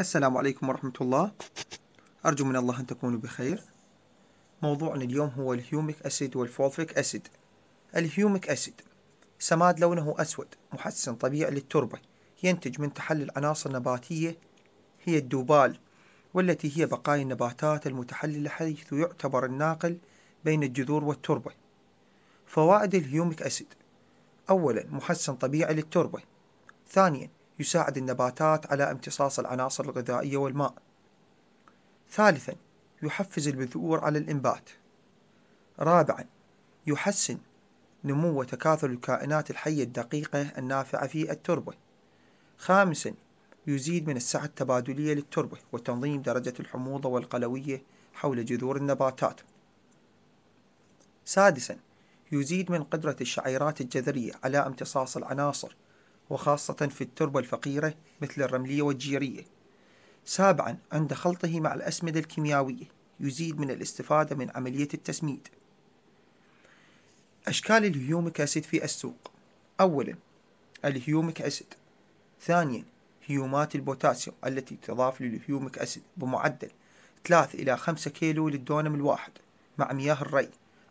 السلام عليكم ورحمة الله أرجو من الله أن تكونوا بخير موضوعنا اليوم هو الهيوميك أسيد والفولفيك أسيد الهيوميك أسيد سماد لونه أسود محسن طبيعي للتربة ينتج من تحلل عناصر نباتية هي الدوبال والتي هي بقايا النباتات المتحللة حيث يعتبر الناقل بين الجذور والتربة فوائد الهيوميك أسيد أولا محسن طبيعي للتربة ثانيا يساعد النباتات على امتصاص العناصر الغذائية والماء. ثالثاً، يحفز البذور على الإنبات. رابعاً، يحسن نمو وتكاثر الكائنات الحية الدقيقة النافعة في التربة. خامساً، يزيد من السعة التبادلية للتربة وتنظيم درجة الحموضة والقلوية حول جذور النباتات. سادساً، يزيد من قدرة الشعيرات الجذرية على امتصاص العناصر وخاصة في التربة الفقيرة مثل الرملية والجيرية سابعا عند خلطه مع الأسمدة الكيميائية يزيد من الاستفادة من عملية التسميد أشكال الهيوميك أسيد في السوق أولا الهيوميك أسيد ثانيا هيومات البوتاسيوم التي تضاف للهيوميك أسيد بمعدل 3 إلى 5 كيلو للدونم الواحد مع مياه الري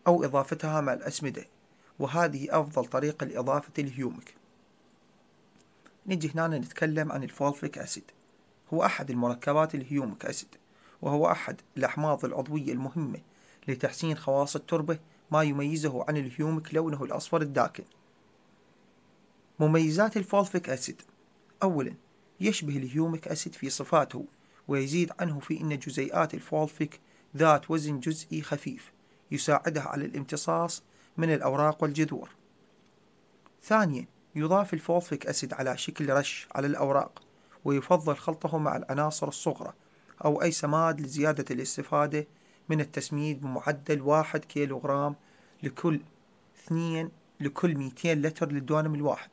أو إضافتها مع الأسمدة وهذه أفضل طريقة لإضافة الهيوميك نجي هنا نتكلم عن الفولفيك أسيد هو أحد المركبات الهيوميك أسيد وهو أحد الأحماض العضوية المهمة لتحسين خواص التربة ما يميزه عن الهيوميك لونه الأصفر الداكن مميزات الفولفيك أسيد أولا يشبه الهيوميك أسيد في صفاته ويزيد عنه في أن جزيئات الفولفيك ذات وزن جزئي خفيف يساعدها على الامتصاص من الأوراق والجذور ثانيا يضاف الفولفيك أسيد على شكل رش على الأوراق ويفضل خلطه مع العناصر الصغرى أو أي سماد لزيادة الاستفادة من التسميد بمعدل واحد كيلوغرام لكل اثنين لكل ميتين لتر للدونم الواحد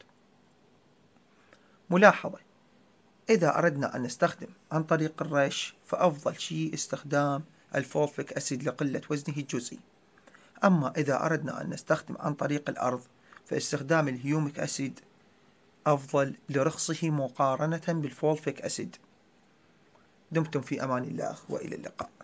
ملاحظة إذا أردنا أن نستخدم عن طريق الرش فأفضل شيء استخدام الفولفيك أسيد لقلة وزنه الجزئي أما إذا أردنا أن نستخدم عن طريق الأرض فاستخدام الهيوميك أسيد أفضل لرخصه مقارنة بالفولفيك أسيد دمتم في أمان الله وإلى اللقاء